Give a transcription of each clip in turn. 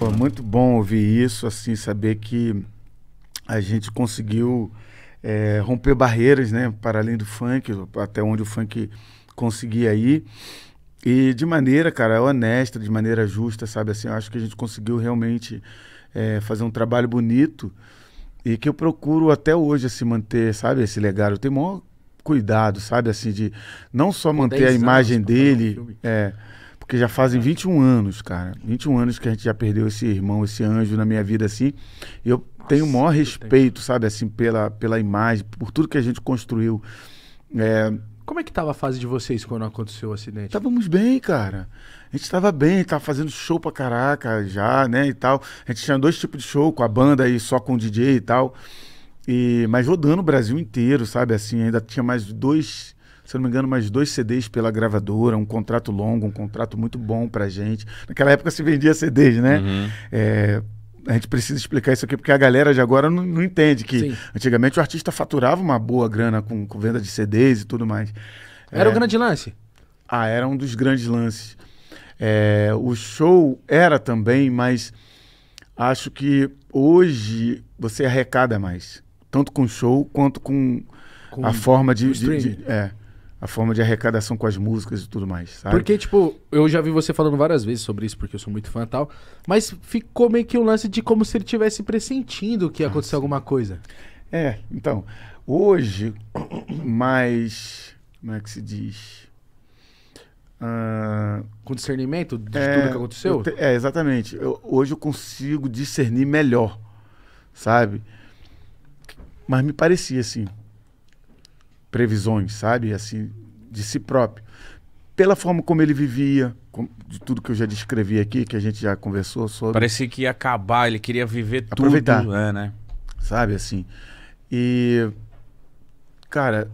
Pô, muito bom ouvir isso, assim, saber que a gente conseguiu é, romper barreiras, né, para além do funk, até onde o funk conseguia ir. E de maneira, cara, honesta, de maneira justa, sabe? Assim, eu acho que a gente conseguiu realmente é, fazer um trabalho bonito e que eu procuro até hoje se assim, manter, sabe? Esse legado. Eu tenho maior cuidado, sabe? Assim, de não só manter a imagem dele. É, porque já fazem 21 anos, cara. 21 anos que a gente já perdeu esse irmão, esse anjo na minha vida, assim. E eu Nossa, tenho o maior respeito, tenho... sabe, assim, pela, pela imagem, por tudo que a gente construiu. É... Como é que estava a fase de vocês quando aconteceu o acidente? Estávamos bem, cara. A gente estava bem, estava fazendo show pra caraca já, né, e tal. A gente tinha dois tipos de show, com a banda e só com o DJ e tal. E, mas rodando o Brasil inteiro, sabe, assim, ainda tinha mais dois se não me engano, mais dois CDs pela gravadora, um contrato longo, um contrato muito bom pra gente. Naquela época se vendia CDs, né? Uhum. É, a gente precisa explicar isso aqui porque a galera de agora não, não entende que Sim. antigamente o artista faturava uma boa grana com, com venda de CDs e tudo mais. Era é, o grande lance? Ah, era um dos grandes lances. É, o show era também, mas acho que hoje você arrecada mais, tanto com show quanto com, com a forma de, de, de é a forma de arrecadação com as músicas e tudo mais, sabe? Porque, tipo, eu já vi você falando várias vezes sobre isso, porque eu sou muito fã e tal, mas ficou meio que um lance de como se ele tivesse pressentindo que ia acontecer alguma coisa. É, então, hoje, mais. Como é que se diz? Uh, com discernimento de é, tudo que aconteceu? Te, é, exatamente. Eu, hoje eu consigo discernir melhor, sabe? Mas me parecia assim previsões, sabe? Assim, de si próprio. Pela forma como ele vivia, com, de tudo que eu já descrevi aqui, que a gente já conversou sobre. Parecia que ia acabar, ele queria viver Aproveitar, tudo. Aproveitar. Né, né? Sabe, assim. E, cara,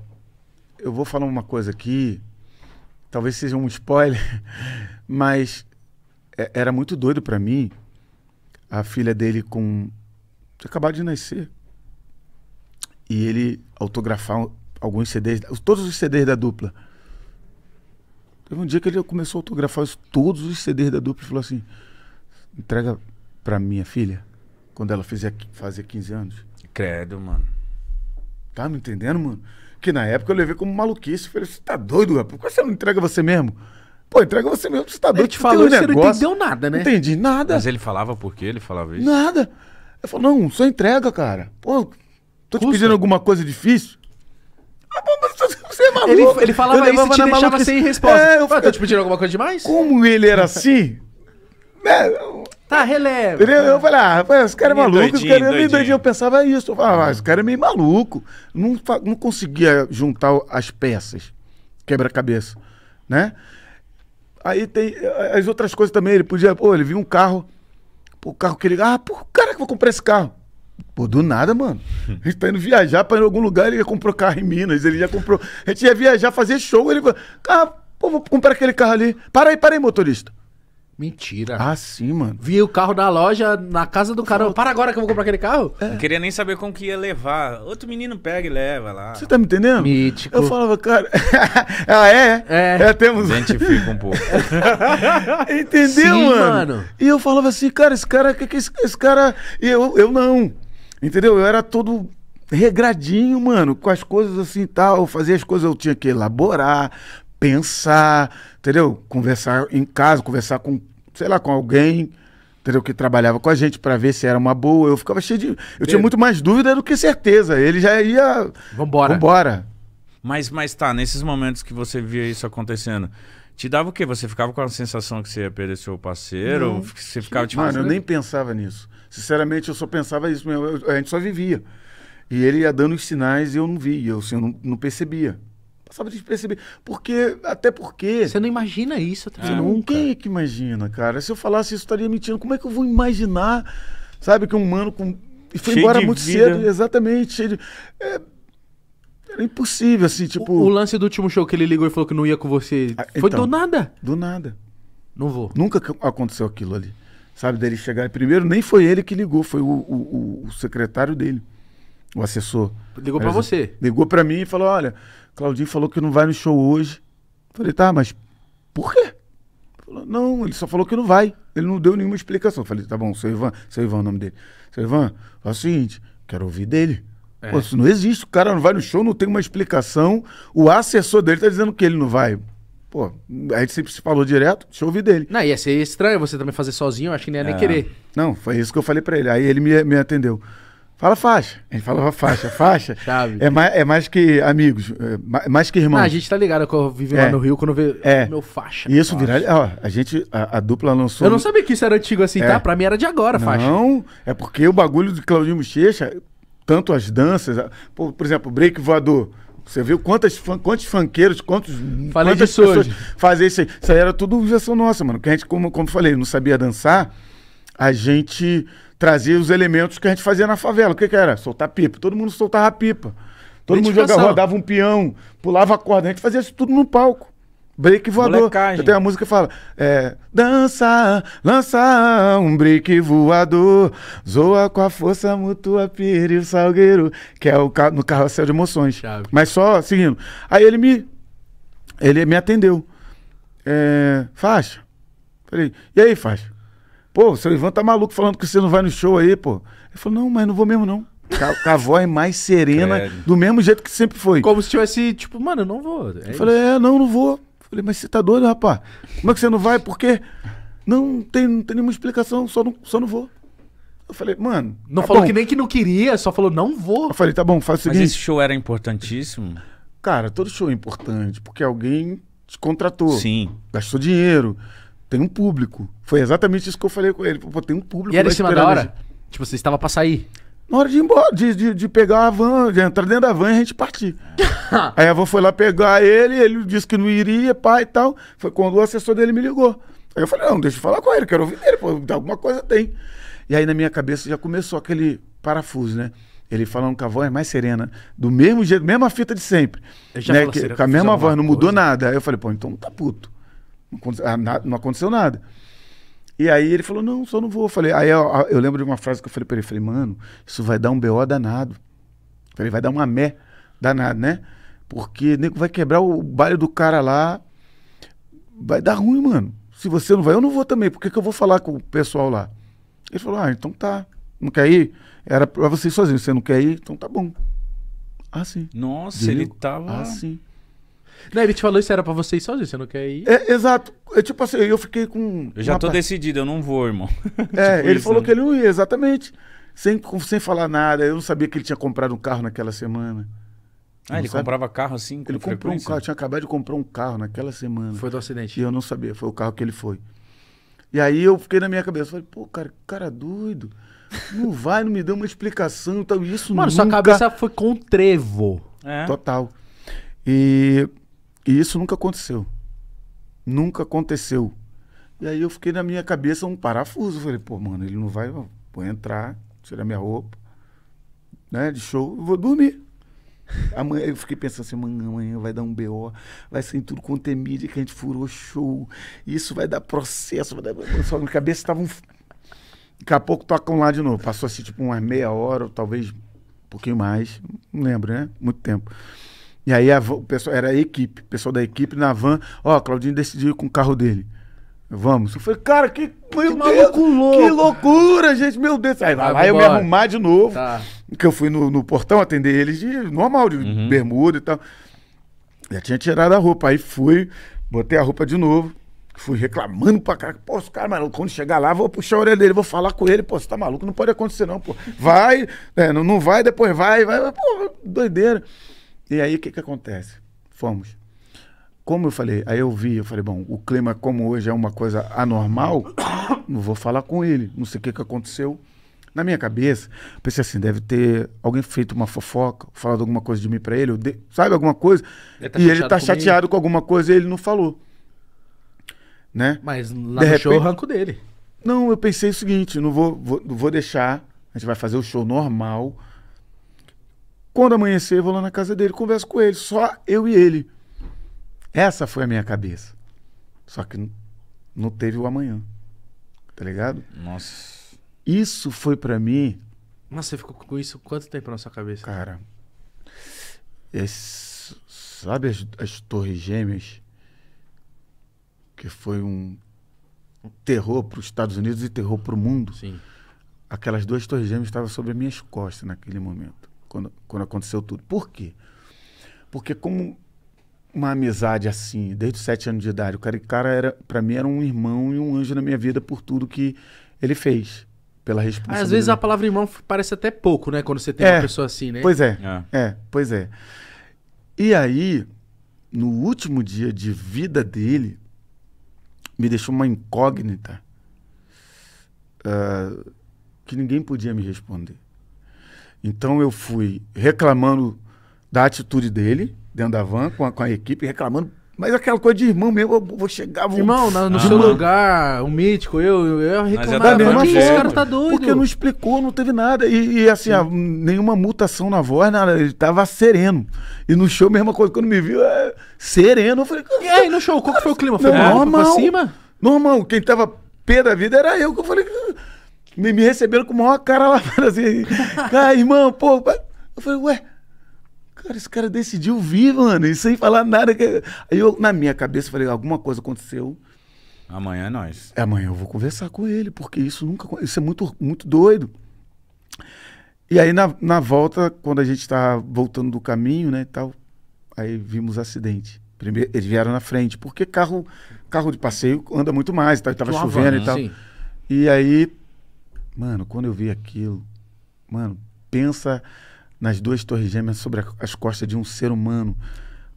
eu vou falar uma coisa aqui, talvez seja um spoiler, mas é, era muito doido para mim a filha dele com acabar de nascer e ele autografar alguns CDs, todos os CDs da dupla. Teve um dia que ele começou a autografar todos os CDs da dupla e falou assim: entrega pra minha filha quando ela fizer fazer 15 anos. Credo, mano. Tá me entendendo, mano? Que na época eu levei como maluquice. Falei, você tá doido, rapaz? Por que você não entrega você mesmo? Pô, entrega você mesmo, você tá doido. Ele te falou um negócio. não entendeu nada, né? entendi nada. Mas ele falava por que ele falava isso? Nada. Eu falo, não, só entrega, cara. Pô, tô Custa. te pedindo alguma coisa difícil? você é maluco. Ele, ele falava eu isso e te deixava sem resposta. É, eu ah, fico... tô te pedindo alguma coisa demais? Como ele era assim... É, tá, releva. Eu falei, ah, esse cara é maluco, esse cara é meio é doidinho. Eu pensava isso. Eu falava, ah, esse cara é meio maluco. Não, não conseguia juntar as peças, quebra-cabeça, né? Aí tem eh, as outras coisas também. Ele podia, pô, ele viu um carro, o carro que ele, ah, por cara que vou comprar esse carro. Pô, do nada, mano. A gente tá indo viajar pra algum lugar, ele já comprou carro em Minas, ele já comprou. A gente ia viajar, fazer show, ele. Ah, pô, vou comprar aquele carro ali. Para aí, para aí, motorista. Mentira. Ah, sim, mano. Vi o carro na loja na casa do cara. Para agora que eu vou comprar aquele carro? É. Não queria nem saber como que ia levar. Outro menino pega e leva lá. Você tá me entendendo? Mítico. Eu falava, cara. ah, é? É. é temos... Identifica um pouco. Entendeu, sim, mano? mano? E eu falava assim, cara, esse cara. Que, que esse, esse cara. E eu, eu não. Entendeu? Eu era todo regradinho, mano, com as coisas assim e tal. Eu fazia as coisas, eu tinha que elaborar, pensar, entendeu? Conversar em casa, conversar com, sei lá, com alguém, entendeu? Que trabalhava com a gente para ver se era uma boa. Eu ficava cheio de. Eu Pedro. tinha muito mais dúvida do que certeza. Ele já ia. Vambora. Vambora. Mas, mas tá, nesses momentos que você via isso acontecendo. Te dava o quê? Você ficava com a sensação que você ia perder seu parceiro? Não, você ficava tipo. Mano, eu nem pensava nisso. Sinceramente, eu só pensava isso mesmo. Eu, a gente só vivia. E ele ia dando os sinais e eu não via, eu, assim, eu não, não percebia. Passava de perceber. Porque, até porque. Você não imagina isso, tá? quem é que imagina, cara? Se eu falasse isso, eu estaria mentindo. Como é que eu vou imaginar, sabe, que um humano com. E foi cheio embora muito vida. cedo, exatamente, cheio de. É... Era impossível, assim, tipo. O, o, lance do último show que ele ligou e falou que não ia com você. Ah, então, foi do nada. Do nada. Não vou. Nunca aconteceu aquilo ali sabe, dele chegar. Primeiro, nem foi ele que ligou, foi o, o, o secretário dele, o assessor. Ligou para você? Ligou para mim e falou: Olha, Claudinho falou que não vai no show hoje. Falei: Tá, mas por quê? Falou, não, ele só falou que não vai. Ele não deu nenhuma explicação. Falei: Tá bom, seu Ivan, seu Ivan é o nome dele. Seu Ivan, é o seguinte, quero ouvir dele. É. Pô, isso não existe, o cara não vai no show, não tem uma explicação. O assessor dele tá dizendo que ele não vai. Pô, a gente sempre se falou direto, deixa eu ouvir dele. Não, ia ser estranho você também fazer sozinho, acho que nem ia é. nem querer. Não, foi isso que eu falei pra ele. Aí ele me, me atendeu. Fala faixa. Ele falava faixa, faixa. Sabe? É mais, é mais que amigos, é, é mais que irmãos. Ah, a gente tá ligado que eu é. lá é. no Rio quando vê é. meu faixa. E isso virar. Ó, a gente, a, a, dupla lançou. Eu não sabia que isso era antigo assim, tá? é. tá? Pra mim era de agora, não, faixa. Não, é porque o bagulho de Claudinho Mochecha, tanto as danças, por, por exemplo, break voador. Você viu quantas, quantos fanqueiros, quantos Falei quantas pessoas faziam isso aí. Isso aí era tudo versão nossa, mano. Que a gente, como, como eu falei, não sabia dançar, a gente trazia os elementos que a gente fazia na favela. O que, que era? Soltar pipa. Todo mundo soltava pipa. Todo mundo jogava, rodava um peão, pulava a corda. A gente fazia isso tudo no palco. Break voador. Molecagem. Eu tenho uma música que fala: é, dança, lança um break voador, zoa com a força mútua, pire o salgueiro, que é o ca no carrossel de emoções. Chave. Mas só seguindo. Aí ele me, ele me atendeu. É, faixa. Falei: e aí, faixa? Pô, seu Ivan tá maluco falando que você não vai no show aí, pô. Ele falou: não, mas não vou mesmo não. Com a voz mais serena, Credo. do mesmo jeito que sempre foi. Como se tivesse, tipo, mano, eu não vou. É eu falei, é, não, não vou. Falei, mas você tá doido, rapaz? Como é que você não vai? Por quê? Não, tem, não tem nenhuma explicação, só não, só não vou. Eu falei, mano. Não tá falou bom. que nem que não queria, só falou, não vou. Eu falei, tá bom, faz o seguinte. Mas esse show era importantíssimo? Cara, todo show é importante, porque alguém te contratou. Sim. Gastou dinheiro, tem um público. Foi exatamente isso que eu falei com ele. Pô, tem um público. E era em cima da hora? Tipo, você estava pra sair. Na hora de ir embora, de, de, de, pegar a van, de entrar dentro da van e a gente partir. aí a avó foi lá pegar ele, ele disse que não iria, pai e tal. Foi quando o assessor dele me ligou. Aí eu falei, não, deixa eu falar com ele, quero ouvir dele, pô, alguma coisa tem. E aí na minha cabeça já começou aquele parafuso, né? Ele falando que a voz é mais serena, do mesmo jeito, mesma fita de sempre. Né? Que, com a mesma voz, não mudou coisa. nada. Aí eu falei, pô, então tá puto. Não aconteceu, ah, não aconteceu nada. E aí ele falou, não, só não vou. Eu falei, aí eu, eu, lembro de uma frase que eu falei pra ele, falei, mano, isso vai dar um BO danado. Eu falei, vai dar uma mé danado, né? Porque nego vai quebrar o baile do cara lá. Vai dar ruim, mano. Se você não vai, eu não vou também. Por que, que eu vou falar com o pessoal lá? Ele falou, ah, então tá. Não quer ir? Era pra você sozinho. Você não quer ir? Então tá bom. Ah, sim. Nossa, ele tava. Ah, sim. Não, ele te falou isso era pra você ir sozinho, você não quer ir? É, exato. É, tipo assim, eu fiquei com. Eu já tô decidido, eu não vou, irmão. É, tipo ele isso, falou né? que ele não ia, exatamente. Sem, sem falar nada. Eu não sabia que ele tinha comprado um carro naquela semana. Ah, ele sabe? comprava carro assim? Com ele comprou um carro, tinha acabado de comprar um carro naquela semana. Foi do acidente. E eu não sabia, foi o carro que ele foi. E aí eu fiquei na minha cabeça, falei, pô, cara, cara doido. Não vai, não me deu uma explicação. Então, isso Mano, nunca... sua cabeça foi com trevo. É. Total. E e isso nunca aconteceu. Nunca aconteceu. E aí eu fiquei na minha cabeça um parafuso. Falei, pô, mano, ele não vai. Vou entrar, tirar minha roupa, né? De show, vou dormir. Amanhã eu fiquei pensando assim, amanhã, amanhã vai dar um BO, vai ser em tudo quanto é mídia que a gente furou show. Isso vai dar processo, vai dar. Só na cabeça estava um. Daqui a pouco tocam lá de novo. Passou assim, tipo, umas meia hora, ou talvez um pouquinho mais. Não lembro, né? Muito tempo. E aí a, o pessoal, era a equipe, o pessoal da equipe na van, ó, oh, Claudinho decidiu ir com o carro dele. Vamos. Eu falei, cara, que, meu que Deus, louco. que loucura, gente, meu Deus. Aí vai, eu me arrumar de novo. Tá. Que eu fui no, no, portão atender eles de normal, de uhum. bermuda e tal. Já tinha tirado a roupa. Aí fui, botei a roupa de novo. Fui reclamando pra cara, pô, o cara, maluco, quando chegar lá, vou puxar a orelha dele, vou falar com ele, pô, você tá maluco, não pode acontecer não, pô. Vai, é, não, não vai, depois vai, vai, pô, doideira. E aí o que, que acontece? Fomos. Como eu falei, aí eu vi, eu falei, bom, o clima como hoje é uma coisa anormal, não vou falar com ele, não sei o que, que aconteceu. Na minha cabeça, pensei assim, deve ter alguém feito uma fofoca, falado alguma coisa de mim para ele, de... sabe alguma coisa? Ele tá e ele tá chateado com alguma coisa e ele não falou. Né? Mas lá de no repente... show o ranco dele. Não, eu pensei o seguinte, não vou, vou, vou deixar, a gente vai fazer o show normal, quando amanhecer, eu vou lá na casa dele, converso com ele, só eu e ele. Essa foi a minha cabeça. Só que não teve o amanhã. Tá ligado? Nossa. Isso foi para mim. Nossa, você ficou com isso quanto tempo na sua cabeça? Cara. Esse, sabe as, as Torres Gêmeas? Que foi um terror para os Estados Unidos e terror para o mundo. Sim. Aquelas duas Torres Gêmeas estavam sobre as minhas costas naquele momento quando, quando aconteceu tudo. Por quê? Porque como uma amizade assim, desde os sete anos de idade, o cara, o cara era, para mim, era um irmão e um anjo na minha vida por tudo que ele fez. Pela responsabilidade. Às vezes a palavra irmão parece até pouco, né? Quando você tem é, uma pessoa assim, né? Pois é, é, é, pois é. E aí, no último dia de vida dele, me deixou uma incógnita uh, que ninguém podia me responder. Então eu fui reclamando da atitude dele dentro da van com a, com a equipe, reclamando mas aquela coisa de irmão mesmo, eu vou chegar, vou... Irmão, no, no ah, seu mano. lugar, o mítico, eu, eu é reclamava. Da mesma forma, cara tá doido. Porque não explicou, não teve nada. E, e assim, a, nenhuma mutação na voz, nada. Ele tava sereno. E no show, mesma coisa, quando me viu, é, sereno. Eu falei... E aí, no show, qual que foi o clima? Foi não, normal, normal. Quem tava pé da vida era eu, que eu falei... Me, me receberam com o maior cara lá, assim, cara, ah, irmão, pô. Eu falei, ué, cara, esse cara decidiu vir, mano, e sem falar nada. Aí eu, na minha cabeça, falei, alguma coisa aconteceu. Amanhã é nós. É, amanhã eu vou conversar com ele, porque isso nunca. Isso é muito, muito doido. E aí, na, na volta, quando a gente tá voltando do caminho, né, e tal, aí vimos acidente. Primeiro, eles vieram na frente, porque carro, carro de passeio anda muito mais, tá? tava chovendo e tal. Sim. E aí Mano, quando eu vi aquilo, mano, pensa nas duas torres gêmeas sobre as costas de um ser humano.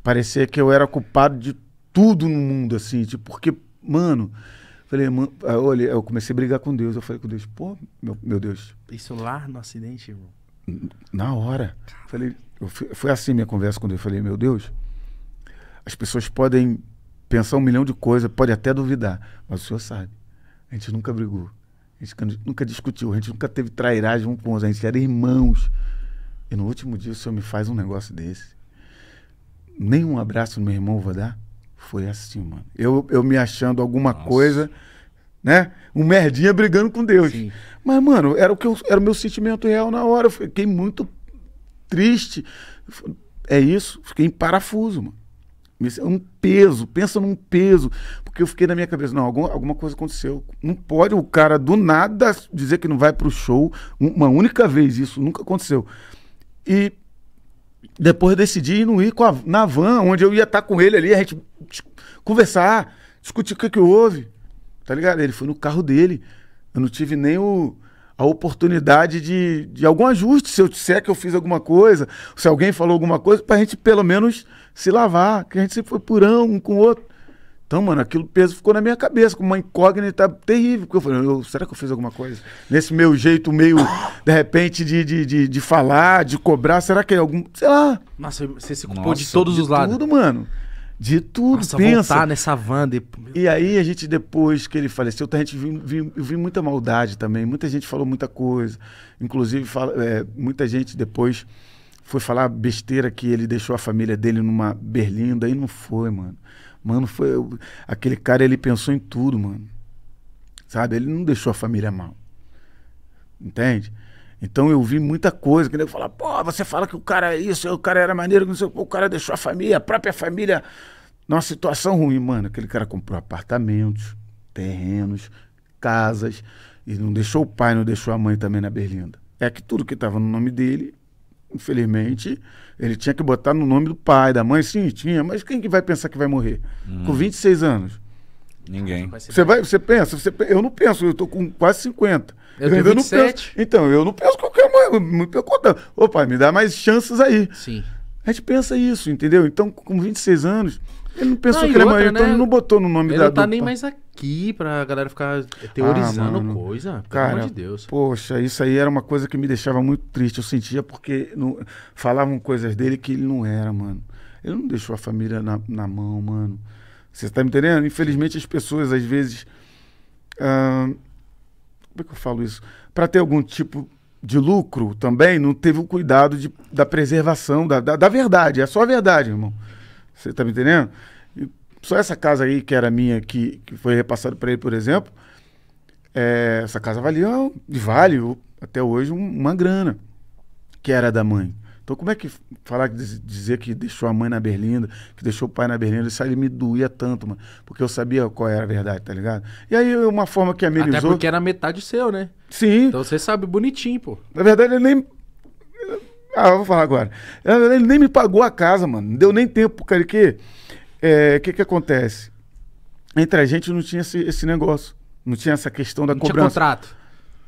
Parecia que eu era culpado de tudo no mundo, assim, tipo, porque, mano, falei, mano, ah, olha, eu comecei a brigar com Deus. Eu falei com Deus, pô, meu, meu Deus. Isso lá no acidente, irmão? Na hora. Falei, fui, foi assim minha conversa com Deus. Eu falei, meu Deus, as pessoas podem pensar um milhão de coisas, pode até duvidar, mas o senhor sabe. A gente nunca brigou. A gente nunca discutiu, a gente nunca teve trairagem um com os a gente era irmãos. E no último dia o senhor me faz um negócio desse. Nenhum abraço no meu irmão vou dar. Foi assim, mano. Eu, eu me achando alguma Nossa. coisa, né? Um merdinha brigando com Deus. Sim. Mas, mano, era o que eu, era o meu sentimento real na hora. Eu fiquei muito triste. É isso, fiquei em parafuso, mano. É um peso, pensa num peso. Porque eu fiquei na minha cabeça, não, alguma, alguma coisa aconteceu. Não pode o cara do nada dizer que não vai pro show uma única vez, isso nunca aconteceu. E depois decidi não ir a, na van, onde eu ia estar tá com ele ali, a gente conversar, discutir o que, que houve. Tá ligado? Ele foi no carro dele. Eu não tive nem o, a oportunidade de, de algum ajuste, se eu disser que eu fiz alguma coisa, se alguém falou alguma coisa, pra gente pelo menos se lavar, que a gente sempre foi purão um com o outro. Então, mano, aquilo peso ficou na minha cabeça, com uma incógnita terrível. Porque eu falei, eu, será que eu fiz alguma coisa? Nesse meu jeito meio, de repente, de, de, de, de falar, de cobrar, será que é algum. Sei lá. Nossa, você se culpou Nossa, de todos de os lados. De tudo, mano. De tudo, Nossa, pensa. voltar nessa van. De... E aí a gente, depois que ele faleceu, a gente viu, viu, eu vi muita maldade também. Muita gente falou muita coisa. Inclusive, fala, é, muita gente depois foi falar besteira que ele deixou a família dele numa berlinda e não foi, mano. Mano, foi. Aquele cara, ele pensou em tudo, mano. Sabe? Ele não deixou a família mal. Entende? Então eu vi muita coisa, que eu falar pô, você fala que o cara é isso, o cara era maneiro, não sei o o cara deixou a família, a própria família numa situação ruim, mano. Aquele cara comprou apartamentos, terrenos, casas, e não deixou o pai, não deixou a mãe também na berlinda. É que tudo que estava no nome dele, infelizmente, ele tinha que botar no nome do pai, da mãe, sim, tinha, mas quem que vai pensar que vai morrer? Hum. Com 26 anos. Ninguém. Você vai, você pensa, você, eu não penso, eu tô com quase 50. Eu, eu tenho ainda 27. Penso, então, eu não penso que eu quero morrer. pelo Opa, me dá mais chances aí. Sim. A gente pensa isso, entendeu? Então, com 26 anos, ele não pensou não, que ele outra, é maior, né? então ele né? não botou no nome ele da Ele não tá dupla. nem mais aqui pra galera ficar eh, ah, teorizando ah, coisa, pelo Cara, amor de Deus. Poxa, isso aí era uma coisa que me deixava muito triste. Eu sentia porque não... falavam coisas dele que ele não era, mano. Ele não deixou a família na, na mão, mano. Você tá me entendendo? Infelizmente as pessoas, às vezes. Ah, como é que eu falo isso? Para ter algum tipo de lucro também, não teve o cuidado de, da preservação, da, da, da verdade. É só a verdade, irmão. Você tá me entendendo? E só essa casa aí, que era minha, que, que foi repassada para ele, por exemplo, é, essa casa valia, vale até hoje um, uma grana, que era da mãe. Então, como é que falar, dizer que deixou a mãe na Berlinda, que deixou o pai na Berlinda, isso aí me doía tanto, mano. Porque eu sabia qual era a verdade, tá ligado? E aí, uma forma que amenizou... Até porque era metade seu, né? Sim. Então, você sabe bonitinho, pô. Na verdade, ele nem ah, eu vou falar agora. Ele nem me pagou a casa, mano. Não deu nem tempo, cara. Que é, que, que acontece? Entre a gente não tinha esse, esse negócio. Não tinha essa questão da não cobrança. Não tinha contrato.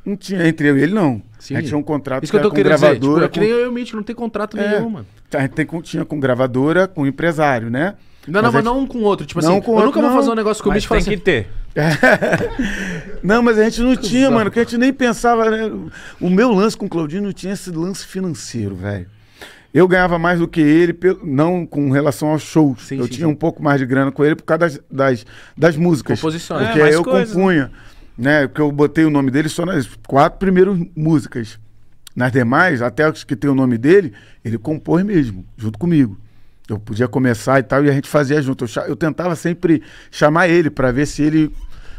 Não tinha, entre eu e ele não. Sim. A gente tinha um contrato Isso que eu tô com gravadora. Dizer, tipo, é com... eu e o Mitch, não tem contrato é, nenhum, mano. Tá, a gente tem, tinha com gravadora, com empresário, né? Não, mas não, mas gente... não um com outro. Tipo não assim, com eu outro, nunca vou fazer um negócio com o Mitch e falar tem assim, que ter. É. não, mas a gente não tinha, mano, que a gente nem pensava. Né? O meu lance com o Claudinho não tinha esse lance financeiro, velho. Eu ganhava mais do que ele, não com relação aos shows. eu sim, tinha sim. um pouco mais de grana com ele por causa das, das, das músicas. Composições. Porque é, aí eu né? compunha, né? né? Porque eu botei o nome dele só nas quatro primeiras músicas. Nas demais, até as que tem o nome dele, ele compôs mesmo, junto comigo. Eu podia começar e tal, e a gente fazia junto. Eu, eu tentava sempre chamar ele para ver se ele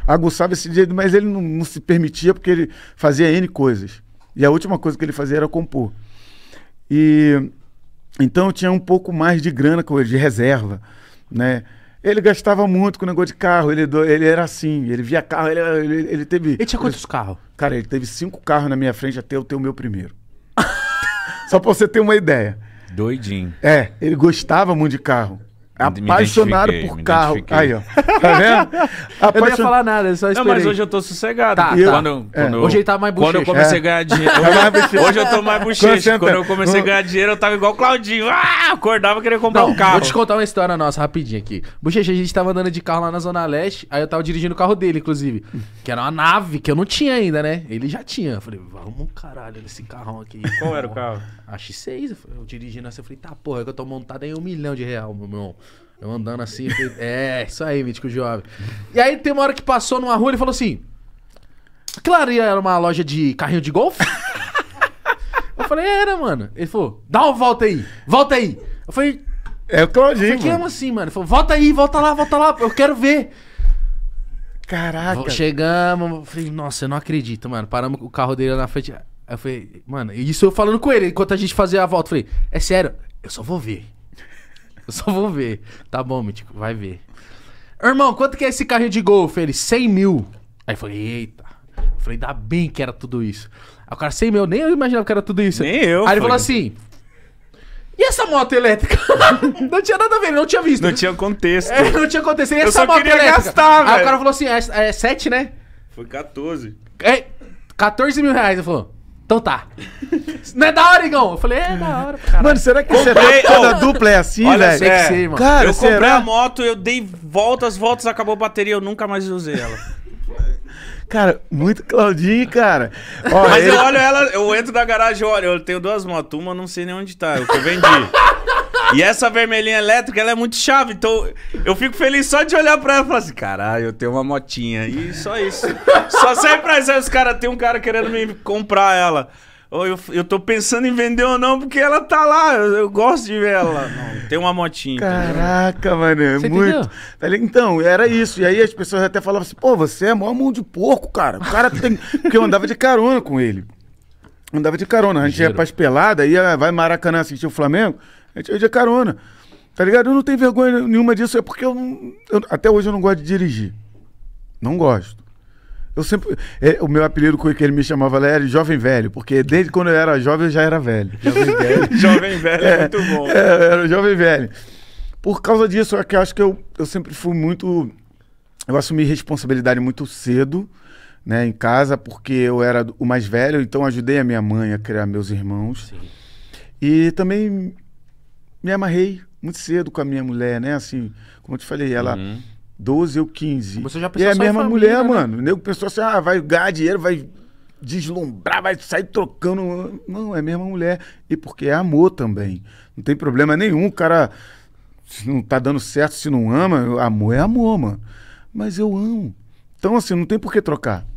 aguçava esse jeito mas ele não, não, se permitia porque ele fazia N coisas. E a última coisa que ele fazia era compor. E então eu tinha um pouco mais de grana com ele, de reserva, né? Ele gastava muito com o negócio de carro, ele, é ele era assim, ele via carro, ele, ele, ele teve... Ele tinha quantos carros? Cara, ele teve cinco carros na minha frente até eu ter o meu primeiro. Só pra você ter uma ideia. Doidinho. É, ele gostava muito de carro. Apaixonado por carro. Aí, ó. Tá vendo? Apaixon... Eu não ia falar nada, eu só esperei. Não, mas hoje eu tô sossegado. Tá, tá. Quando, é. quando é. eu, hoje ele tá mais bochecha. Quando eu comecei é. a ganhar dinheiro. Tá hoje, hoje eu tô mais bochecha. Quando eu comecei a ganhar dinheiro, eu tava igual o Claudinho. Ah, acordava querendo comprar não, um carro. Vou te contar uma história nossa, rapidinho aqui. Bochecha, a gente tava andando de carro lá na Zona Leste, aí eu tava dirigindo o carro dele, inclusive. Que era uma nave que eu não tinha ainda, né? Ele já tinha. Eu falei, vamos caralho nesse carrão aqui. Qual era o carro? A X6. Eu, dirigindo assim, eu falei, tá porra, é que eu tô montado em um milhão de real, meu irmão. Eu andando assim, falei, é, isso aí, mítico jovem. E aí tem uma hora que passou numa rua, ele falou assim: Claro, era uma loja de carrinho de golfe? eu falei, era, mano. Ele falou, dá uma volta aí, volta aí. Eu falei, é o Claudinho. Eu assim, mano? Ele falou, volta aí, volta lá, volta lá, eu quero ver. Caraca. Chegamos, eu falei, nossa, eu não acredito, mano. Paramos o carro dele lá na frente. eu falei, mano, isso eu falando com ele, enquanto a gente fazia a volta. Eu falei, é sério, eu só vou ver. Eu só vou ver. Tá bom, Mítico, vai ver. Irmão, quanto que é esse carrinho de golfe? Ele, 100 mil. Aí eu falei, eita. Eu falei, dá bem que era tudo isso. Aí o cara, 100 mil, nem eu imaginava que era tudo isso. Nem eu. Aí foi. ele falou assim... E essa moto elétrica? não tinha nada a ver, não tinha visto. Não tinha contexto. É, não tinha contexto. E essa eu só moto queria elétrica? gastar, velho. Aí o cara falou assim, é, é 7, né? Foi 14. É, 14 mil reais, ele falou. Então tá. Não é da hora, Igão? Eu falei, é da uhum. hora. cara. Mano, será que você que toda dupla é assim, Olha, velho? sei que sei, mano. Cara, eu comprei será? a moto, eu dei voltas, voltas, acabou a bateria, eu nunca mais usei ela. Cara, muito Claudinho, cara. Ó, Mas ele- eu olho ela, eu entro na garagem, olha, eu tenho duas motos, uma eu não sei nem onde tá, eu é que eu vendi. E essa vermelhinha elétrica, ela é muito chave. Então eu fico feliz só de olhar pra ela e falar assim: caralho, eu tenho uma motinha. E só isso. só sai pra isso. Os caras, tem um cara querendo me comprar ela. Eu, eu tô pensando em vender ou não, porque ela tá lá. Eu, eu gosto de ver ela. Não, tem uma motinha. Caraca, mano, é muito. então, era isso. E aí as pessoas até falavam assim: pô, você é maior mão de porco, cara. O cara tem. porque eu andava de carona com ele andava de carona. A gente Giro. ia pras peladas, ia, vai Maracanã assistir o Flamengo, a gente ia de carona. Tá ligado? Eu não tenho vergonha nenhuma disso, é porque eu, eu até hoje eu não gosto de dirigir. Não gosto. Eu sempre. É, o meu apelido que ele me chamava era Jovem Velho, porque desde quando eu era jovem eu já era velho. Jovem Velho, é, jovem velho é, é, muito bom. É, eu era Jovem Velho. Por causa disso, é que eu acho que eu, eu sempre fui muito. Eu assumi responsabilidade muito cedo né, em casa, porque eu era o mais velho, então ajudei a minha mãe a criar meus irmãos. Sim. E também me amarrei muito cedo com a minha mulher, né? Assim, como eu te falei, ela uhum. 12 ou 15. Você já pensou e é a mesma família, mulher, né? mano. O nego pensou assim: ah, vai ganhar dinheiro, vai deslumbrar, vai sair trocando. Não, é a mesma mulher. E porque é amor também. Não tem problema nenhum, o cara. Se não tá dando certo, se não ama, amor é amor, mano. Mas eu amo. Então, assim, não tem por que trocar.